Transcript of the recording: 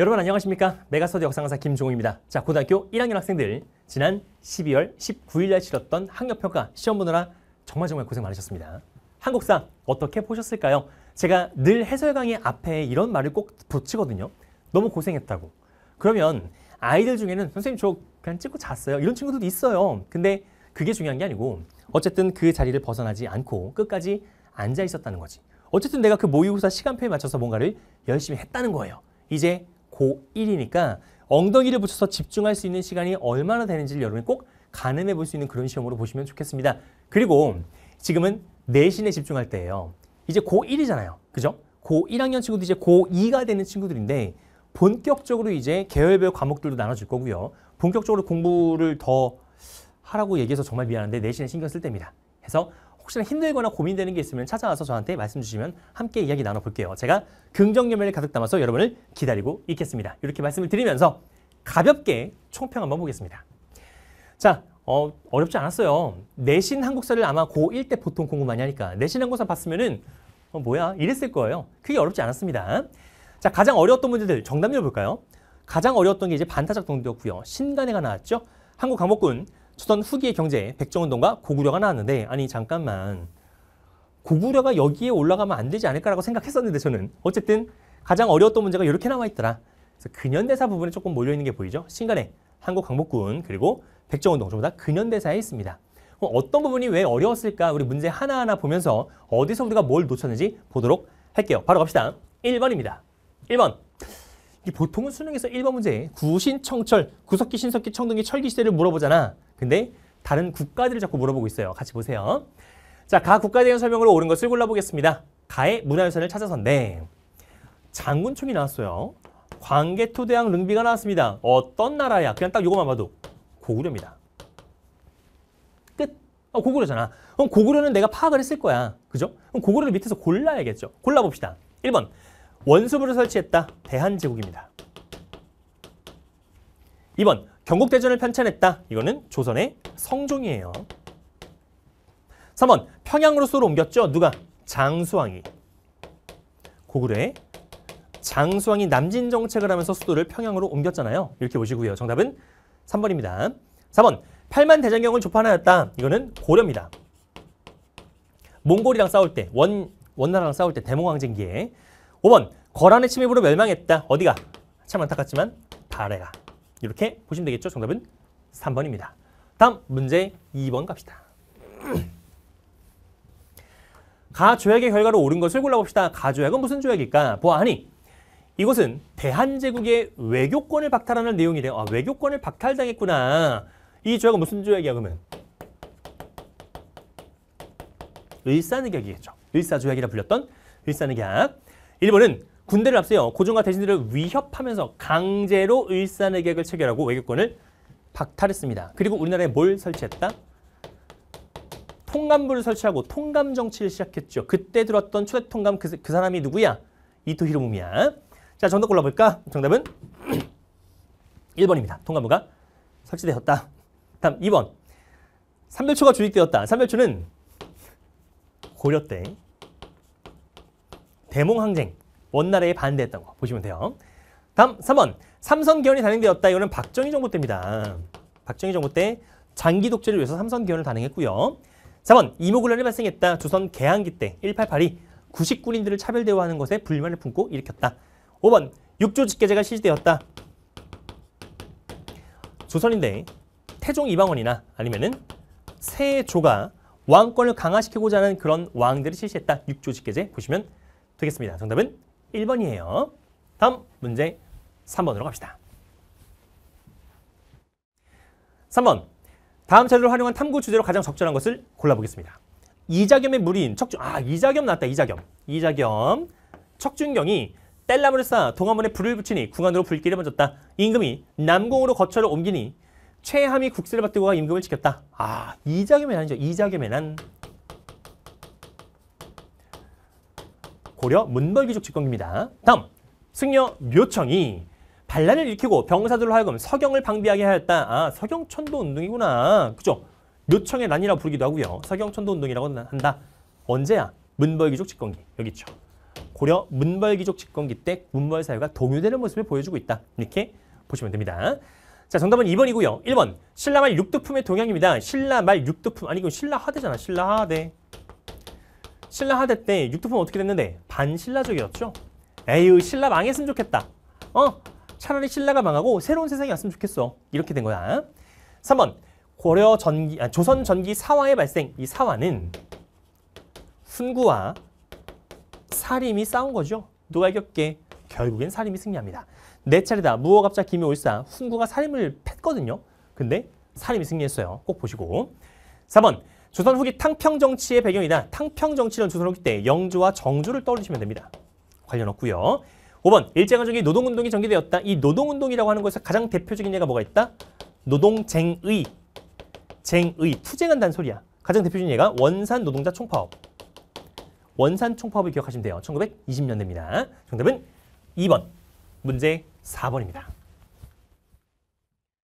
여러분 안녕하십니까? 메가스터디 역사강사 김종우입니다. 자, 고등학교 1학년 학생들 지난 12월 19일 날 치렀던 학력평가 시험 보느라 정말 정말 고생 많으셨습니다. 한국사 어떻게 보셨을까요? 제가 늘 해설 강의 앞에 이런 말을 꼭 붙이거든요. 너무 고생했다고. 그러면 아이들 중에는 선생님 저 그냥 찍고 잤어요. 이런 친구들도 있어요. 근데 그게 중요한 게 아니고 어쨌든 그 자리를 벗어나지 않고 끝까지 앉아 있었다는 거지. 어쨌든 내가 그 모의고사 시간표에 맞춰서 뭔가를 열심히 했다는 거예요. 이제 고1이니까 엉덩이를 붙여서 집중할 수 있는 시간이 얼마나 되는지를 여러분이 꼭 가늠해 볼 수 있는 그런 시험으로 보시면 좋겠습니다. 그리고 지금은 내신에 집중할 때예요. 이제 고1이잖아요. 그죠? 고1학년 친구들 이제 고2가 되는 친구들인데 본격적으로 이제 계열별 과목들도 나눠줄 거고요. 본격적으로 공부를 더 하라고 얘기해서 정말 미안한데 내신에 신경 쓸 때입니다. 그래서 혹시나 힘들거나 고민되는 게 있으면 찾아와서 저한테 말씀 주시면 함께 이야기 나눠볼게요. 제가 긍정 열매를 가득 담아서 여러분을 기다리고 있겠습니다. 이렇게 말씀을 드리면서 가볍게 총평 한번 보겠습니다. 자, 어, 어렵지 않았어요. 내신 한국사를 아마 고1 때 보통 공부 많이 하니까 내신 한국사 봤으면은 어, 뭐야 이랬을 거예요. 그게 어렵지 않았습니다. 자, 가장 어려웠던 문제들 정답 열볼까요 가장 어려웠던 게 이제 반타작 동도였고요 신간해가 나왔죠. 한국 강목군 수선 후기의 경제 백정운동과 고구려가 나왔는데 아니 잠깐만 고구려가 여기에 올라가면 안 되지 않을까라고 생각했었는데 저는 어쨌든 가장 어려웠던 문제가 이렇게 나와 있더라. 그래서 근현대사 부분에 조금 몰려 있는 게 보이죠? 신간에 한국 광복군 그리고 백정운동 전부 다 근현대사에 있습니다. 어떤 부분이 왜 어려웠을까 우리 문제 하나하나 보면서 어디서 우리가 뭘 놓쳤는지 보도록 할게요. 바로 갑시다. 1번입니다. 1번. 보통은 수능에서 1번 문제 구신, 청철, 구석기, 신석기, 청동기, 철기 시대를 물어보잖아. 근데 다른 국가들을 자꾸 물어보고 있어요. 같이 보세요. 자, 가국가대응 설명으로 옳은 것을 골라보겠습니다. 가의 문화유산을 찾아서인데 장군총이 나왔어요. 광개토대왕 릉비가 나왔습니다. 어떤 나라야? 그냥 딱이것만 봐도 고구려입니다. 끝. 어, 고구려잖아. 그럼 고구려는 내가 파악을 했을 거야. 그죠? 그럼 고구려를 밑에서 골라야겠죠. 골라봅시다. 1번 원수부를 설치했다. 대한제국입니다. 2번 경국대전을 편찬했다. 이거는 조선의 성종이에요. 3번 평양으로 수로 옮겼죠. 누가? 장수왕이. 고구려의 장수왕이 남진 정책을 하면서 수도를 평양으로 옮겼잖아요. 이렇게 보시고요. 정답은 3번입니다. 4번 팔만 대장경을 조판하였다. 이거는 고려입니다. 몽골이랑 싸울 때, 원, 원나라랑 싸울 때 대몽항쟁기에 5번 거란의 침입으로 멸망했다. 어디가? 참 안타깝지만 발해가. 이렇게 보시면 되겠죠. 정답은 3번입니다. 다음 문제 2번 갑시다. 가 조약의 결과로 옳은 것을 골라봅시다. 가 조약은 무슨 조약일까? 보아하니 이것은 대한제국의 외교권을 박탈하는 내용이래요. 아, 외교권을 박탈당했구나. 이 조약은 무슨 조약이야 그러면? 의사늑약이겠죠. 의사조약이라 불렸던 의사늑약. 1번은 군대를 앞세워 고종과 대신들을 위협하면서 강제로 을산의 계을 체결하고 외교권을 박탈했습니다. 그리고 우리나라에 뭘 설치했다? 통감부를 설치하고 통감 정치를 시작했죠. 그때 들었던 초대 통감 그, 그 사람이 누구야? 이토 히로부미야. 자, 정답 골라볼까? 정답은 1번입니다. 통감부가 설치되었다. 다음 2번. 삼별초가 주입되었다. 삼별초는 고려 때 대몽항쟁 원나라에 반대했던 거 보시면 돼요. 다음 3번 삼선 개헌이 단행되었다. 이거는 박정희 정부 때입니다. 박정희 정부 때 장기 독재를 위해서 삼선 개헌을 단행했고요. 4번 이모군란이 발생했다. 조선 개항기 때1882 구식군인들을 차별 대우하는 것에 불만을 품고 일으켰다. 5번 육조 직계제가 실시되었다. 조선인데 태종 이방원이나 아니면은 세조가 왕권을 강화시키고자 하는 그런 왕들을 실시했다. 육조 직계제 보시면 되겠습니다. 정답은 1번이에요. 다음 문제 3번으로 갑시다. 3번. 다음 자료를 활용한 탐구 주제로 가장 적절한 것을 골라보겠습니다. 이자겸의 무리인 척준 아 이자겸 났다 이자겸 이자겸 척준경이 땔나무를 쌓아 동화문에 불을 붙이니 궁안으로 불길을 번졌다 임금이 남궁으로 거처를 옮기니 최함이 국세를 받들고 가 임금을 지켰다 아 이자겸의 난이죠 이자겸의 난 고려 문벌귀족 집권기입니다. 다음 승려 묘청이 반란을 일으키고 병사들로 하여금 서경을 방비하게 하였다. 아 서경천도 운동이구나. 그죠? 묘청의 난이라고 부르기도 하고요. 서경천도 운동이라고 한다. 언제야? 문벌귀족 집권기. 여기 있죠. 고려 문벌귀족 집권기 때 문벌 사유가 동요되는 모습을 보여주고 있다. 이렇게 보시면 됩니다. 자, 정답은 2번이고요. 1번, 신라말 육두품의 동향입니다. 신라말 육두품, 아니 이건 신라하대잖아, 신라하대. 신라 하대 때 육두품 어떻게 됐는데? 반신라적이었죠. 에휴 신라 망했으면 좋겠다. 어? 차라리 신라가 망하고 새로운 세상이 왔으면 좋겠어. 이렇게 된 거야. 3번 고려 전기, 아, 조선 전기 사화의 발생. 이 사화는 훈구와 사림이 싸운 거죠. 누가 이겼게? 결국엔 사림이 승리합니다. 내 네 차례다. 무어갑자 김이올사 훈구가 사림을 팼거든요. 근데 사림이 승리했어요. 꼭 보시고. 4번 조선 후기 탕평 정치의 배경이나 탕평 정치는 조선 후기 때 영조와 정조를 떠올리시면 됩니다. 관련 없고요. 5번 일제강점기 노동운동이 전개되었다. 이 노동운동이라고 하는 것에서 가장 대표적인 예가 뭐가 있다? 노동쟁의, 쟁의, 투쟁한다는 소리야. 가장 대표적인 예가 원산 노동자 총파업. 원산 총파업을 기억하시면 돼요. 1920년대입니다. 정답은 2번 문제 4번입니다.